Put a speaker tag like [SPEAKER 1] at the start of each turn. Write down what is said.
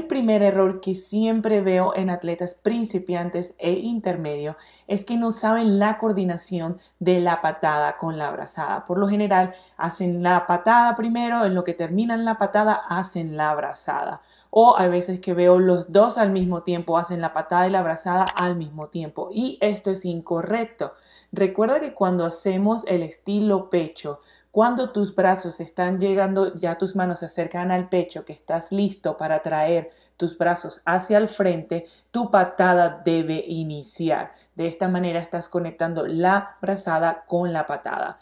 [SPEAKER 1] el primer error que siempre veo en atletas principiantes e intermedio es que no saben la coordinación de la patada con la abrazada. Por lo general hacen la patada primero, en lo que terminan la patada hacen la abrazada. O hay veces que veo los dos al mismo tiempo, hacen la patada y la abrazada al mismo tiempo. Y esto es incorrecto. Recuerda que cuando hacemos el estilo pecho, cuando tus brazos están llegando, ya tus manos se acercan al pecho, que estás listo para traer tus brazos hacia el frente, tu patada debe iniciar. De esta manera estás conectando la brazada con la patada.